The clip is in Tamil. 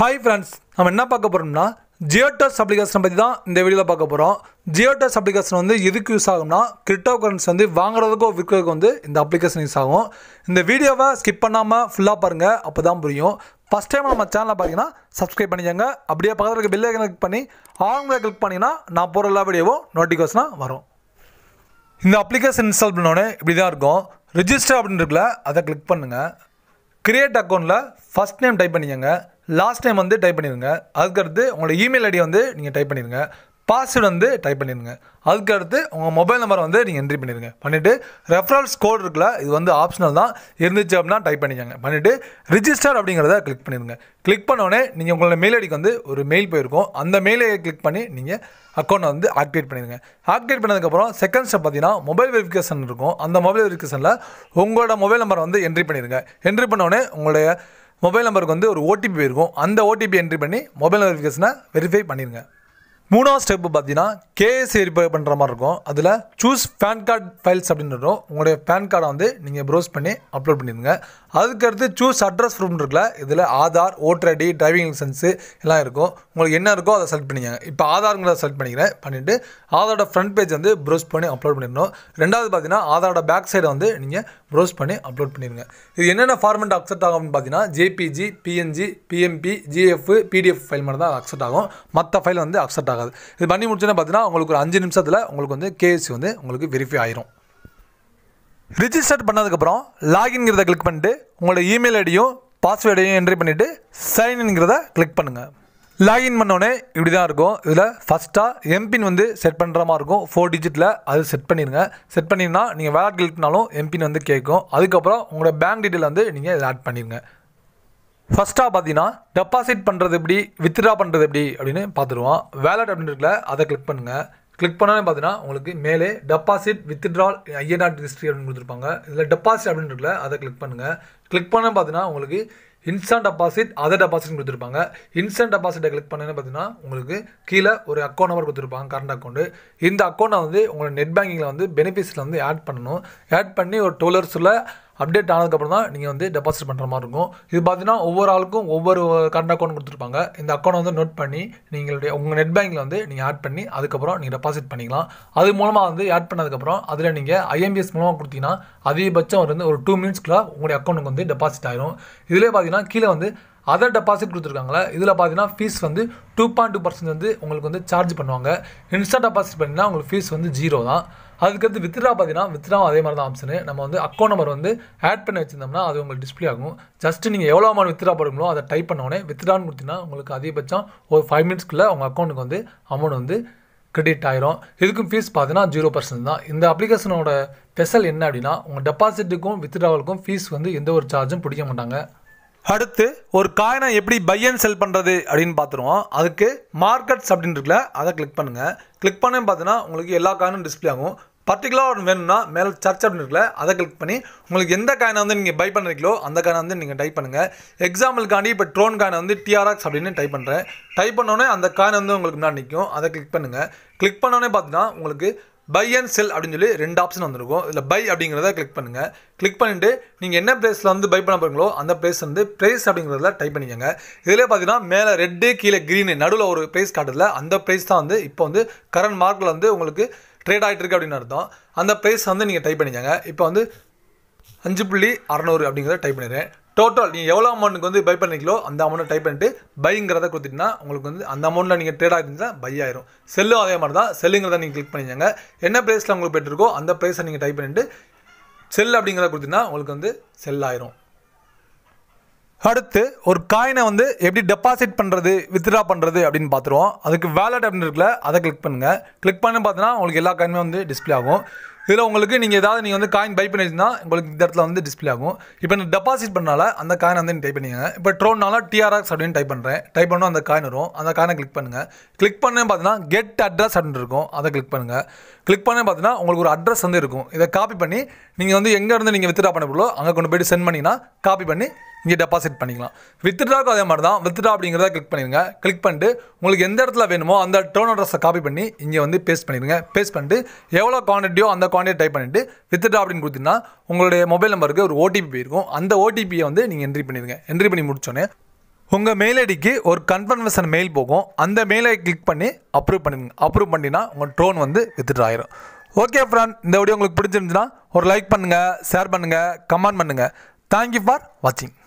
ஹாய் ஃப்ரெண்ட்ஸ் நம்ம என்ன பார்க்க போகிறோம்னா ஜியோடெஸ் அப்ளிகேஷனை பற்றி தான் இந்த வீடியோவில் பார்க்க போகிறோம் ஜியோடெஸ் அப்ளிகேஷன் வந்து எதுக்கு யூஸ் ஆகும்னா கிரிப்டோ கரன்சி வந்து வாங்குறதுக்கோ விற்கிறதுக்கோ வந்து இந்த அப்ளிகேஷன் யூஸ் ஆகும் இந்த வீடியோவை ஸ்கிப் பண்ணாமல் ஃபுல்லாக பாருங்கள் அப்போ தான் புரியும் ஃபஸ்ட் டைம் நம்ம சேனலை பார்த்தீங்கன்னா சப்ஸ்கிரைப் பண்ணிக்கோங்க அப்படியே பக்கத்தில் இருக்க பில்லை கிளிக் பண்ணி ஆன்லைன் கிளிக் பண்ணிங்கன்னா நான் போகிற எல்லா வீடியோவும் நோட்டிஃபிகேஷனாக வரும் இந்த அப்ளிகேஷன் இன்ஸ்டால் பண்ணோடனே இப்படி தான் இருக்கும் ரிஜிஸ்டர் அப்படின்னு இருக்குல்ல அதை கிளிக் பண்ணுங்கள் கிரியேட் அக்கௌண்ட்டில் ஃபஸ்ட் நேம் டைப் பண்ணிக்கோங்க லாஸ்ட் நேம் வந்து டைப் பண்ணிடுங்க அதுக்கடுத்து உங்களோட இமெயில் ஐடி வந்து நீங்கள் டைப் பண்ணிடுங்க பாஸ்வேர்டு வந்து டைப் பண்ணிடுங்க அதுக்கடுத்து உங்கள் மொபைல் நம்பரை வந்து நீங்கள் என்ட்ரி பண்ணிடுங்க பண்ணிவிட்டு ரெஃபரன்ஸ் கோட் இருக்குல்ல இது வந்து ஆப்ஷனல் தான் இருந்துச்சு அப்படின்னா டைப் பண்ணிக்கோங்க பண்ணிவிட்டு ரிஜிஸ்டர் அப்படிங்கிறத கிளிக் பண்ணிடுங்க கிளிக் பண்ணோடனே நீங்கள் உங்களோட மெயில் ஐடிக்கு வந்து ஒரு மெயில் போயிருக்கும் அந்த மெயிலை கிளிக் பண்ணி நீங்கள் அக்கௌண்ட்டை வந்து ஆக்டிவேட் பண்ணிடுங்க ஆக்டிவேட் பண்ணதுக்கப்புறம் செகண்ட் ஸ்டெப் பார்த்தீங்கன்னா மொபைல் வெரிஃபிகேஷன் இருக்கும் அந்த மொபைல் வெரிஃபிகேஷனில் உங்களோட மொபைல் நம்பரை வந்து என்ட்ரி பண்ணிடுங்க என்ட்ரி பண்ணோடனே உங்களுடைய மொபைல் நம்பருக்கு வந்து ஒரு ஓடிபி இருக்கும் அந்த ஓடிபி என்ட்ரி பண்ணி மொபைல் வெரிஃபிகேஷனை வெரிஃபை பண்ணிடுங்க மூணாவது ஸ்டெப்பு பார்த்தீங்கன்னா கேஎஸ் வெரிஃபை பண்ணுற மாதிரி இருக்கும் அதில் சூஸ் பேன் கார்டு ஃபைல்ஸ் அப்படின்னு இருக்கும் உங்களுடைய பேன் கார்டை வந்து நீங்கள் ப்ரௌஸ் பண்ணி அப்லோட் பண்ணிடுங்க அதுக்கடுத்து சூஸ் அட்ரஸ் ப்ரூஃப்னு இருக்குல்ல இதில் Aadhaar voter ID driving licence எல்லாம் இருக்கும் உங்களுக்கு என்ன இருக்கோ அதை செலக்ட் பண்ணிக்கங்க இப்போ ஆதாருங்கிறத செலக்ட் பண்ணிக்கிறேன் பண்ணிவிட்டு ஆதாரோட ஃப்ரண்ட் பேஜ் வந்து ப்ரௌஸ் பண்ணி அப்லோட் பண்ணிடணும் ரெண்டாவது பார்த்தீங்கன்னா ஆதாரோட பேக் சைடை வந்து நீங்கள் ப்ரௌஸ் பண்ணி அப்லோட் பண்ணிடுங்க இது என்னென்ன ஃபார்மெட் அக்செப்ட் ஆகும் பார்த்தீங்கன்னா JPG PNG BMP GIF PDF file மட்டும் தான் அக்செப்ட் ஆகும் மற்ற ஃபைல் வந்து அக்செப்ட் ஆகும் ஆகாது இது பண்ணி முடிச்சுன்னா பார்த்தீங்கன்னா உங்களுக்கு ஒரு அஞ்சு நிமிஷத்தில் உங்களுக்கு வந்து கேஎஸ்சி வந்து உங்களுக்கு வெரிஃபை ஆயிரும் ரிஜிஸ்டர் பண்ணதுக்கப்புறம் லாகின்ங்கிறத கிளிக் பண்ணிட்டு உங்களோட இமெயில் ஐடியும் பாஸ்வேர்டையும் என்ட்ரி பண்ணிவிட்டு சைன்ங்கிறத கிளிக் பண்ணுங்கள் லாகின் பண்ணோடனே இப்படி தான் இருக்கும் இதில் ஃபஸ்ட்டாக எம்பின் வந்து செட் பண்ணுற மாதிரி இருக்கும் ஃபோர் டிஜிட்டில் அது செட் பண்ணிடுங்க செட் பண்ணிங்கன்னா நீங்கள் வேலை கிளிக்னாலும் எம்பின் வந்து கேட்கும் அதுக்கப்புறம் உங்களோட பேங்க் டீட்டெயில் வந்து நீங்கள் ஆட் பண்ணிடுங்க ஃபஸ்ட்டாக பார்த்தீங்கன்னா டெபாசிட் பண்ணுறது எப்படி வித்ட்ரா பண்ணுறது எப்படி அப்படின்னு பார்த்துருவோம் வேலட் அப்படின்னு அதை கிளிக் பண்ணுங்கள் கிளிக் பண்ணோன்னே பார்த்தீங்கன்னா உங்களுக்கு மேலே டெபாசிட் வித்ட்ரால் ஐஎன்ஆர் ஹிஸ்ட்ரி அப்படின்னு கொடுத்துருப்பாங்க இதில் டெபாசிட் அப்படின்னு அதை கிளிக் பண்ணுங்கள் கிளிக் பண்ணால் பார்த்தீங்கன்னா உங்களுக்கு இன்ஸ்டன்ட் டெபாசிட் அதர் டெபாசிட் கொடுத்துருப்பாங்க இன்ஸ்டன்ட் டெபாசிட்டை கிளிக் பண்ணேன்னு பார்த்தீங்கன்னா உங்களுக்கு கீழே ஒரு அக்கௌண்ட் நம்பர் கொடுத்துருப்பாங்க கரண்ட் அக்கௌண்ட்டு இந்த அக்கௌண்ட்டை வந்து உங்களோட நெட் பேங்கிங்கில் வந்து பெனிஃபிட்ஸில் வந்து ஆட் பண்ணணும் ஆட் பண்ணி ஒரு டூலர்ஸில் அப்டேட் ஆனதுக்கப்புறம் தான் நீங்கள் வந்து டெபாசிட் பண்ணுற மாதிரி இருக்கும் இது பார்த்தீங்கன்னா ஒவ்வொரு ஆளுக்கும் ஒவ்வொரு கரண்ட் அக்கௌண்ட் கொடுத்துருப்பாங்க இந்த அக்கௌண்ட் வந்து நோட் பண்ணி நீங்களுடைய உங்கள் நெட் பேங்கில் வந்து நீங்கள் ஆட் பண்ணி அதுக்கப்புறம் நீங்கள் டெபாசிட் பண்ணிக்கலாம் அது மூலமாக வந்து ஆட் பண்ணதுக்கப்புறம் அதில் நீங்கள் ஐஎம்பிஎஸ் மூலமாக கொடுத்தீங்கன்னா அதிகபட்சம் வந்து ஒரு டூ மினிட்ஸ்க்குள்ள உங்களுடைய அக்கௌண்ட்டுக்கு வந்து டெபாசிட் ஆயிரும் இதிலே பார்த்தீங்கன்னா கீழே வந்து அதர் டெபாசிட் கொடுத்துருக்காங்களா இதில் பார்த்தீங்கன்னா ஃபீஸ் வந்து டூ பாயிண்ட் டூ பர்சன்ட் வந்து உங்களுக்கு வந்து சார்ஜ் பண்ணுவாங்க இன்ஸ்டா டெபாசிட் பண்ணினா உங்களுக்கு ஃபீஸ் வந்து ஜீரோ தான் அதுக்கடுத்து வித்ரா பார்த்தீங்கன்னா வித்ரா அதே மாதிரி தான் ஆப்ஷனு நம்ம வந்து அக்கௌண்ட் நம்பர் வந்து ஆட் பண்ணி வச்சுருந்தோம்னா அது உங்களுக்கு டிஸ்பிளே ஆகும் ஜஸ்ட் நீங்கள் எவ்வளோ அமௌண்ட் வித்ரா போடுங்களோ அதை டைப் பண்ணோடனே வித்ரான்னு கொடுத்தீங்கன்னா உங்களுக்கு அதிகபட்சம் ஒரு ஃபைவ் மினிட்ஸ்க்குள்ளே உங்கள் அக்கௌண்ட்டுக்கு வந்து அமௌண்ட் வந்து கிரெடிட் ஆயிரும் இதுக்கும் ஃபீஸ் பார்த்தீங்கன்னா ஜீரோ பர்சன்ட் தான் இந்த அப்ளிகேஷனோட ஸ்பெஷல் என்ன அப்படின்னா உங்கள் டெபாசிட்டுக்கும் வித்ராவலுக்கும் ஃபீஸ் வந்து எந்த ஒரு சார்ஜும் பிடிக்க மாட்டாங்க அடுத்து ஒரு காயினை எப்படி பை அண்ட் செல் பண்ணுறது அப்படின்னு பார்த்துருவோம் அதுக்கு மார்க்கெட்ஸ் அப்படின்னு இருக்குல்ல அதை கிளிக் பண்ணுங்கள் கிளிக் பண்ணேன்னு பார்த்தீங்கன்னா உங்களுக்கு எல்லா காயினும் டிஸ்பிளே ஆகும் பர்டிகுலராக ஒன்று வேணும்னா மேலே சர்ச் அப்படின்னு இருக்குல்ல அதை கிளிக் பண்ணி உங்களுக்கு எந்த காயினை வந்து நீங்கள் பை பண்ணுறீங்களோ அந்த காயினை வந்து நீங்கள் டைப் பண்ணுங்கள் எக்ஸாம்பிளுக்காண்டி இப்போ ட்ரோன் காயினை வந்து டிஆர்எக்ஸ் அப்படின்னு டைப் பண்ணுறேன் டைப் பண்ணோடனே அந்த காயின் வந்து உங்களுக்கு முன்னாடி நிற்கும் அதை கிளிக் பண்ணுங்கள் கிளிக் பண்ணோடனே பார்த்தீங்கன்னா உங்களுக்கு பை அண்ட் செல் அப்படின்னு சொல்லி ரெண்டு ஆப்ஷன் வந்திருக்கும் இதில் பை அப்படிங்கிறத கிளிக் பண்ணுங்கள் கிளிக் பண்ணிட்டு நீங்கள் என்ன ப்ளேஸில் வந்து பை பண்ண போகிறீங்களோ அந்த ப்ளேஸ் வந்து ப்ரைஸ் அப்படிங்கிறத டைப் பண்ணிக்கோங்க இதில் பார்த்தீங்கன்னா மேலே ரெட்டு கீழே க்ரீனு நடுவில் ஒரு ப்ரைஸ் காட்டுதில் அந்த ப்ரைஸ் தான் வந்து இப்போ வந்து கரண்ட் மார்க்கில் வந்து உங்களுக்கு ட்ரேட் ஆகிட்டு இருக்கு அப்படின்னு அர்த்தம் அந்த ப்ரைஸ் வந்து நீங்கள் டைப் பண்ணிக்கோங்க இப்போ வந்து அஞ்சு புள்ளி அறநூறு அப்படிங்கிறத டைப் பண்ணிடுறேன் டோட்டல் நீங்கள் எவ்வளோ அமௌண்ட்டுக்கு வந்து பை பண்ணிக்கலோ அந்த அமௌண்ட்டை டைப் பண்ணிட்டு பைங்கிறத கொடுத்துட்டீங்கன்னா உங்களுக்கு வந்து அந்த அமௌண்ட்டில் நீங்கள் ட்ரேட் ஆகிருந்தீங்கன்னா பை ஆயிரும் செல்லும் அதே மாதிரி தான் செல்லுங்கிறத நீங்கள் கிளிக் பண்ணிக்கோங்க என்ன ப்ரைஸில் உங்களுக்கு போய்ட்டுருக்கோ அந்த ப்ரைஸை நீங்கள் டைப் பண்ணிட்டு செல் அப்படிங்கிறத கொடுத்தீங்கன்னா உங்களுக்கு வந்து செல் ஆயிரும் அடுத்து ஒரு காயினை வந்து எப்படி டெபாசிட் பண்ணுறது வித்ட்ரா பண்ணுறது அப்படின்னு பார்த்துருவோம் அதுக்கு வேலட் அப்படின்னு இருக்குல்ல அதை கிளிக் பண்ணுங்கள் கிளிக் பண்ணி பார்த்தீங்கன்னா உங்களுக்கு எல்லா காயினுமே வந்து டிஸ்பிளே ஆகும் இதில் உங்களுக்கு நீங்கள் ஏதாவது நீங்கள் வந்து காயின் பை பண்ணிடுச்சுன்னா உங்களுக்கு இந்த இடத்துல வந்து டிஸ்பிளே ஆகும் இப்போ நீங்கள் டெபாசிட் பண்ணால அந்த காயின் வந்து டைப் பண்ணிக்கங்க இப்போ ட்ரோன்னால டிஆர்எக்ஸ் அப்படின்னு டைப் பண்ணுறேன் டைப் பண்ணால் அந்த காயின் வரும் அந்த காயினை கிளிக் பண்ணுங்கள் கிளிக் பண்ணேன் பார்த்தீங்கன்னா கெட் அட்ரஸ் அப்படின்னு இருக்கும் அதை கிளிக் பண்ணுங்கள் கிளிக் பண்ணேன் பார்த்தீங்கன்னா உங்களுக்கு ஒரு அட்ரஸ் வந்து இருக்கும் இதை காப்பி பண்ணி நீங்கள் வந்து எங்கேருந்து நீங்கள் வித்ரா பண்ண போலோ அங்கே கொண்டு போய்ட்டு சென்ட் பண்ணிங்கன்னா காப்பி பண்ணி இங்கே டெபாசிட் பண்ணிக்கலாம் வித்ட்ராக்கும் அதே மாதிரி தான் வித்ட்ரா அப்படிங்கிறத கிளிக் பண்ணிடுங்க கிளிக் பண்ணிட்டு உங்களுக்கு எந்த இடத்துல வேணுமோ அந்த டோன் அட்ரஸை காப்பி பண்ணி இங்கே வந்து பேஸ்ட் பண்ணிடுங்க பேஸ்ட் பண்ணிட்டு எவ்வளோ குவான்டிட்டியோ அந்த குவான்டிட்டி டைப் பண்ணிவிட்டு வித்ட்ரா அப்படின்னு கொடுத்தீங்கன்னா உங்களுடைய மொபைல் நம்பருக்கு ஒரு ஓடிபி போயிருக்கும் அந்த ஓடிபியை வந்து நீங்கள் என்ட்ரி பண்ணிடுங்க என்ட்ரி பண்ணி முடிச்சோன்னே உங்கள் மெயில் ஐடிக்கு ஒரு கன்ஃபர்மேஷன் மெயில் போகும் அந்த மெயிலை கிளிக் பண்ணி அப்ரூவ் பண்ணிடுங்க அப்ரூவ் பண்ணினா உங்கள் ட்ரோன் வந்து வித்துட்டு ஆயிரும் ஓகே ஃப்ரெண்ட் இந்த வீடியோ உங்களுக்கு பிடிச்சிருந்துச்சுன்னா ஒரு லைக் பண்ணுங்கள் ஷேர் பண்ணுங்கள் கமெண்ட் பண்ணுங்கள் தேங்க்யூ ஃபார் வாட்சிங்